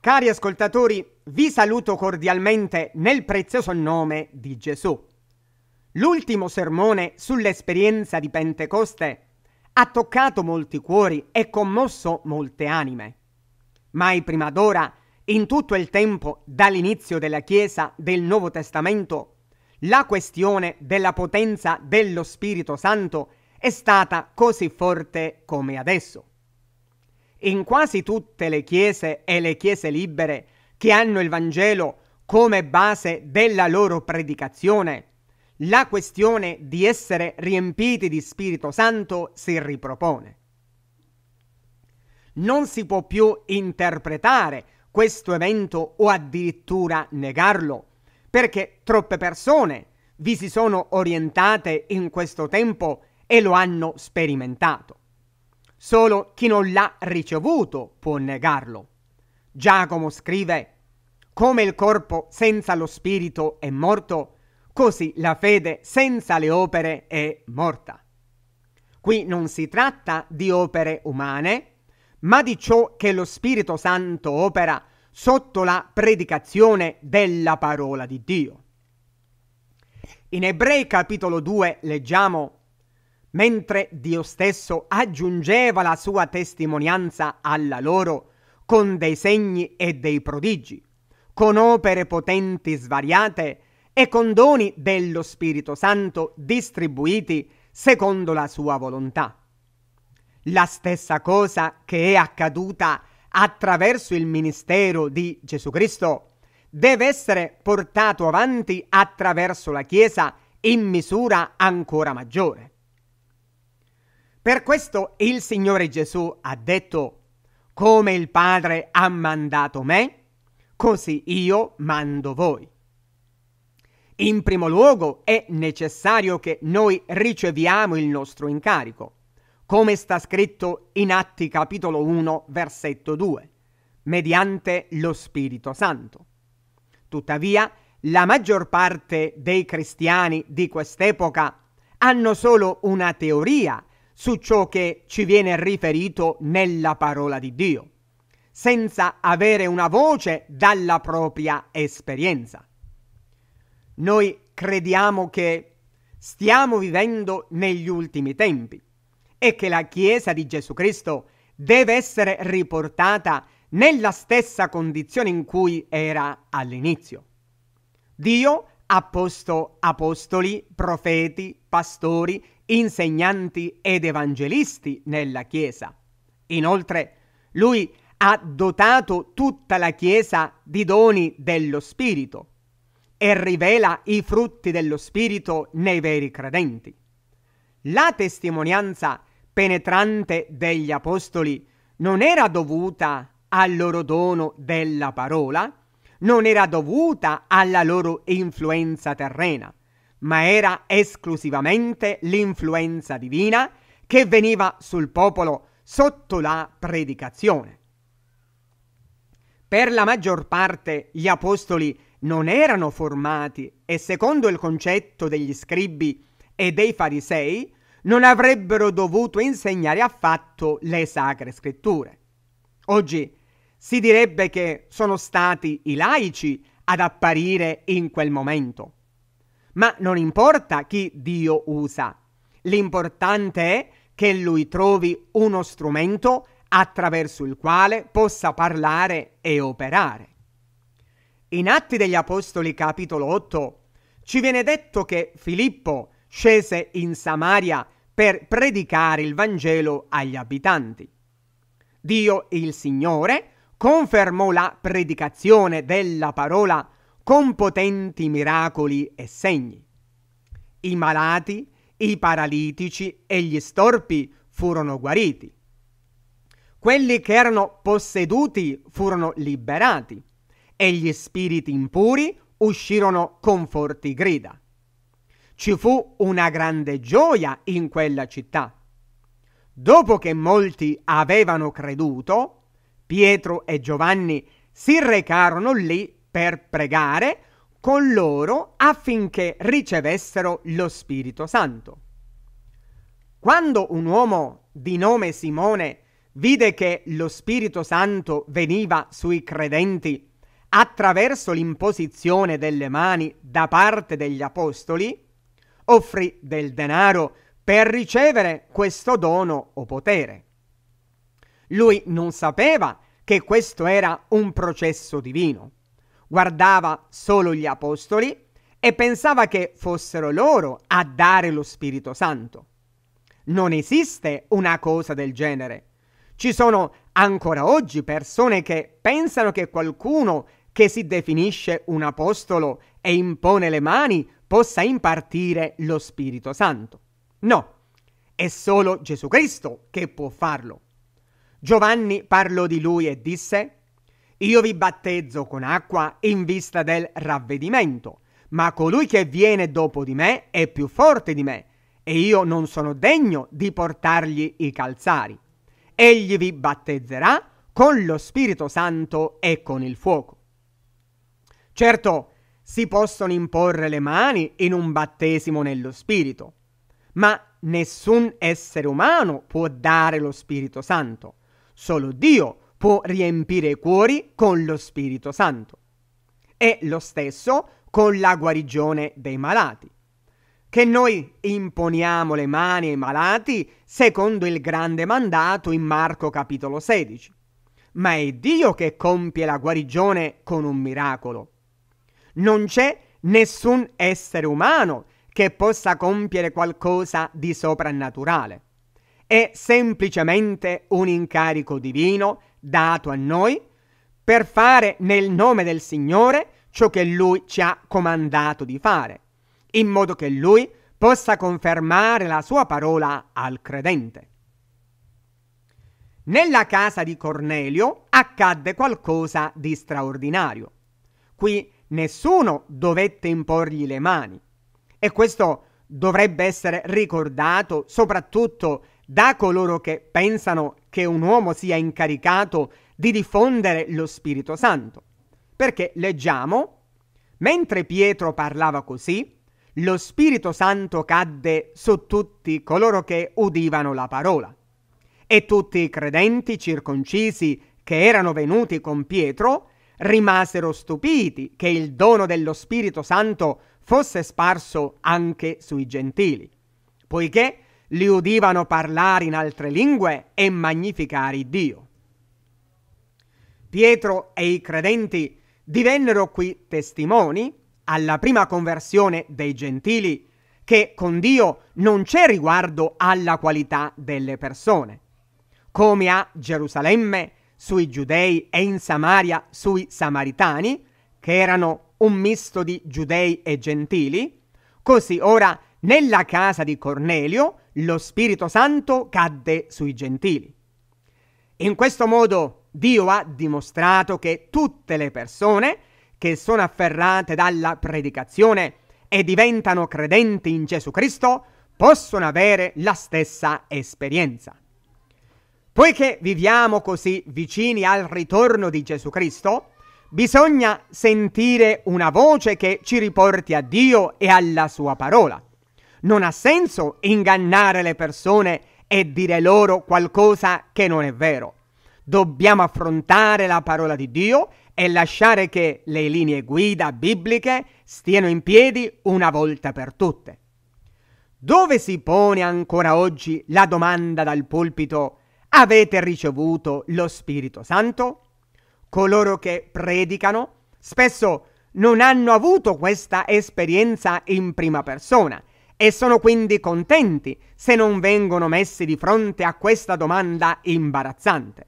Cari ascoltatori, vi saluto cordialmente nel prezioso nome di Gesù. L'ultimo sermone sull'esperienza di Pentecoste ha toccato molti cuori e commosso molte anime. Mai prima d'ora, in tutto il tempo dall'inizio della Chiesa del Nuovo Testamento, la questione della potenza dello Spirito Santo è stata così forte come adesso in quasi tutte le chiese e le chiese libere che hanno il Vangelo come base della loro predicazione, la questione di essere riempiti di Spirito Santo si ripropone. Non si può più interpretare questo evento o addirittura negarlo, perché troppe persone vi si sono orientate in questo tempo e lo hanno sperimentato. Solo chi non l'ha ricevuto può negarlo. Giacomo scrive, come il corpo senza lo spirito è morto, così la fede senza le opere è morta. Qui non si tratta di opere umane, ma di ciò che lo Spirito Santo opera sotto la predicazione della parola di Dio. In Ebrei capitolo 2 leggiamo Mentre Dio stesso aggiungeva la sua testimonianza alla loro con dei segni e dei prodigi, con opere potenti svariate e con doni dello Spirito Santo distribuiti secondo la sua volontà. La stessa cosa che è accaduta attraverso il ministero di Gesù Cristo deve essere portato avanti attraverso la Chiesa in misura ancora maggiore. Per questo il Signore Gesù ha detto, come il Padre ha mandato me, così io mando voi. In primo luogo è necessario che noi riceviamo il nostro incarico, come sta scritto in Atti capitolo 1 versetto 2, mediante lo Spirito Santo. Tuttavia, la maggior parte dei cristiani di quest'epoca hanno solo una teoria su ciò che ci viene riferito nella parola di Dio, senza avere una voce dalla propria esperienza. Noi crediamo che stiamo vivendo negli ultimi tempi e che la Chiesa di Gesù Cristo deve essere riportata nella stessa condizione in cui era all'inizio. Dio ha posto apostoli, profeti, pastori insegnanti ed evangelisti nella Chiesa. Inoltre, lui ha dotato tutta la Chiesa di doni dello Spirito e rivela i frutti dello Spirito nei veri credenti. La testimonianza penetrante degli Apostoli non era dovuta al loro dono della parola, non era dovuta alla loro influenza terrena, ma era esclusivamente l'influenza divina che veniva sul popolo sotto la predicazione. Per la maggior parte gli apostoli non erano formati e secondo il concetto degli scribi e dei farisei non avrebbero dovuto insegnare affatto le sacre scritture. Oggi si direbbe che sono stati i laici ad apparire in quel momento ma non importa chi Dio usa, l'importante è che lui trovi uno strumento attraverso il quale possa parlare e operare. In Atti degli Apostoli capitolo 8 ci viene detto che Filippo scese in Samaria per predicare il Vangelo agli abitanti. Dio il Signore confermò la predicazione della parola con potenti miracoli e segni. I malati, i paralitici e gli storpi furono guariti. Quelli che erano posseduti furono liberati e gli spiriti impuri uscirono con forti grida. Ci fu una grande gioia in quella città. Dopo che molti avevano creduto, Pietro e Giovanni si recarono lì per pregare con loro affinché ricevessero lo Spirito Santo. Quando un uomo di nome Simone vide che lo Spirito Santo veniva sui credenti attraverso l'imposizione delle mani da parte degli apostoli, offrì del denaro per ricevere questo dono o potere. Lui non sapeva che questo era un processo divino guardava solo gli apostoli e pensava che fossero loro a dare lo Spirito Santo. Non esiste una cosa del genere. Ci sono ancora oggi persone che pensano che qualcuno che si definisce un apostolo e impone le mani possa impartire lo Spirito Santo. No, è solo Gesù Cristo che può farlo. Giovanni parlò di lui e disse, io vi battezzo con acqua in vista del ravvedimento, ma colui che viene dopo di me è più forte di me, e io non sono degno di portargli i calzari. Egli vi battezzerà con lo Spirito Santo e con il fuoco. Certo, si possono imporre le mani in un battesimo nello Spirito, ma nessun essere umano può dare lo Spirito Santo. Solo Dio può può riempire i cuori con lo Spirito Santo. E lo stesso con la guarigione dei malati. Che noi imponiamo le mani ai malati secondo il grande mandato in Marco capitolo 16. Ma è Dio che compie la guarigione con un miracolo. Non c'è nessun essere umano che possa compiere qualcosa di soprannaturale. È semplicemente un incarico divino dato a noi per fare nel nome del Signore ciò che Lui ci ha comandato di fare, in modo che Lui possa confermare la sua parola al credente. Nella casa di Cornelio accadde qualcosa di straordinario. Qui nessuno dovette imporgli le mani e questo dovrebbe essere ricordato soprattutto da coloro che pensano che un uomo sia incaricato di diffondere lo Spirito Santo. Perché leggiamo, mentre Pietro parlava così, lo Spirito Santo cadde su tutti coloro che udivano la parola. E tutti i credenti circoncisi che erano venuti con Pietro rimasero stupiti che il dono dello Spirito Santo fosse sparso anche sui gentili, poiché li udivano parlare in altre lingue e magnificare Dio. Pietro e i credenti divennero qui testimoni alla prima conversione dei gentili che con Dio non c'è riguardo alla qualità delle persone, come a Gerusalemme sui giudei e in Samaria sui samaritani, che erano un misto di giudei e gentili, così ora nella casa di Cornelio lo Spirito Santo cadde sui gentili. In questo modo Dio ha dimostrato che tutte le persone che sono afferrate dalla predicazione e diventano credenti in Gesù Cristo possono avere la stessa esperienza. Poiché viviamo così vicini al ritorno di Gesù Cristo, bisogna sentire una voce che ci riporti a Dio e alla sua parola. Non ha senso ingannare le persone e dire loro qualcosa che non è vero. Dobbiamo affrontare la parola di Dio e lasciare che le linee guida bibliche stiano in piedi una volta per tutte. Dove si pone ancora oggi la domanda dal pulpito avete ricevuto lo Spirito Santo? Coloro che predicano spesso non hanno avuto questa esperienza in prima persona e sono quindi contenti se non vengono messi di fronte a questa domanda imbarazzante.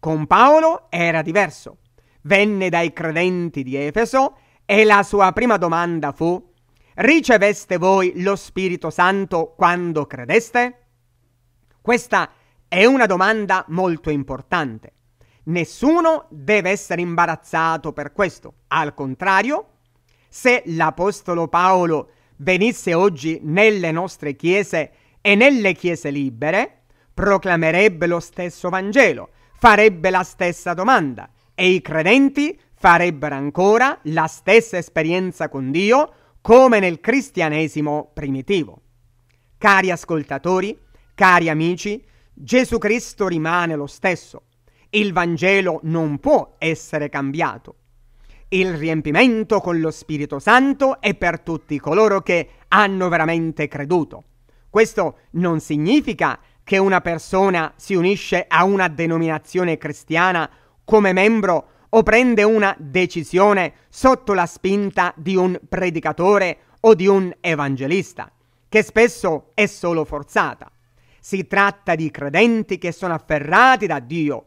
Con Paolo era diverso. Venne dai credenti di Efeso e la sua prima domanda fu Riceveste voi lo Spirito Santo quando credeste? Questa è una domanda molto importante. Nessuno deve essere imbarazzato per questo. Al contrario, se l'Apostolo Paolo venisse oggi nelle nostre chiese e nelle chiese libere, proclamerebbe lo stesso Vangelo, farebbe la stessa domanda e i credenti farebbero ancora la stessa esperienza con Dio come nel cristianesimo primitivo. Cari ascoltatori, cari amici, Gesù Cristo rimane lo stesso. Il Vangelo non può essere cambiato. Il riempimento con lo Spirito Santo è per tutti coloro che hanno veramente creduto. Questo non significa che una persona si unisce a una denominazione cristiana come membro o prende una decisione sotto la spinta di un predicatore o di un evangelista, che spesso è solo forzata. Si tratta di credenti che sono afferrati da Dio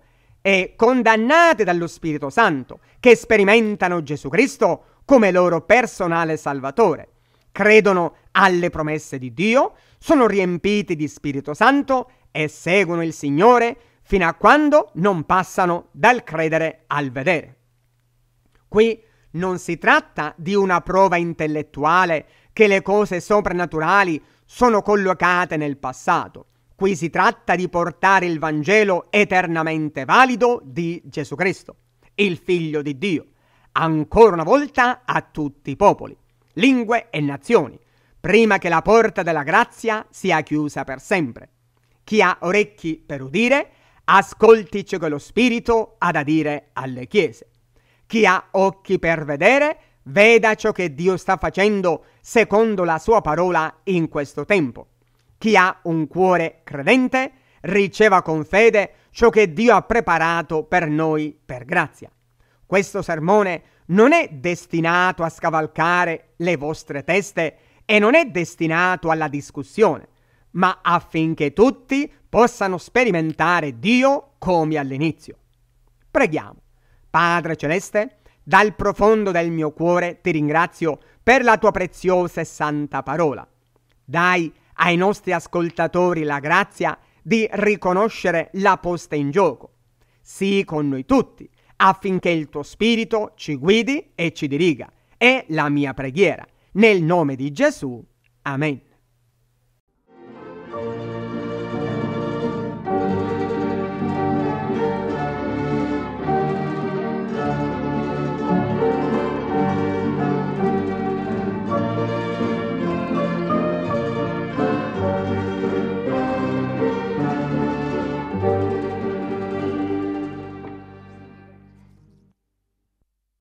e condannate dallo Spirito Santo, che sperimentano Gesù Cristo come loro personale Salvatore, credono alle promesse di Dio, sono riempiti di Spirito Santo e seguono il Signore fino a quando non passano dal credere al vedere. Qui non si tratta di una prova intellettuale che le cose soprannaturali sono collocate nel passato, Qui si tratta di portare il Vangelo eternamente valido di Gesù Cristo, il Figlio di Dio, ancora una volta a tutti i popoli, lingue e nazioni, prima che la porta della grazia sia chiusa per sempre. Chi ha orecchi per udire, ascolti ciò che lo Spirito ha da dire alle chiese. Chi ha occhi per vedere, veda ciò che Dio sta facendo secondo la sua parola in questo tempo. Chi ha un cuore credente riceva con fede ciò che Dio ha preparato per noi per grazia. Questo sermone non è destinato a scavalcare le vostre teste e non è destinato alla discussione, ma affinché tutti possano sperimentare Dio come all'inizio. Preghiamo. Padre Celeste, dal profondo del mio cuore ti ringrazio per la tua preziosa e santa parola. Dai ai nostri ascoltatori la grazia di riconoscere la posta in gioco. Sii con noi tutti, affinché il tuo spirito ci guidi e ci diriga. È la mia preghiera. Nel nome di Gesù. Amen.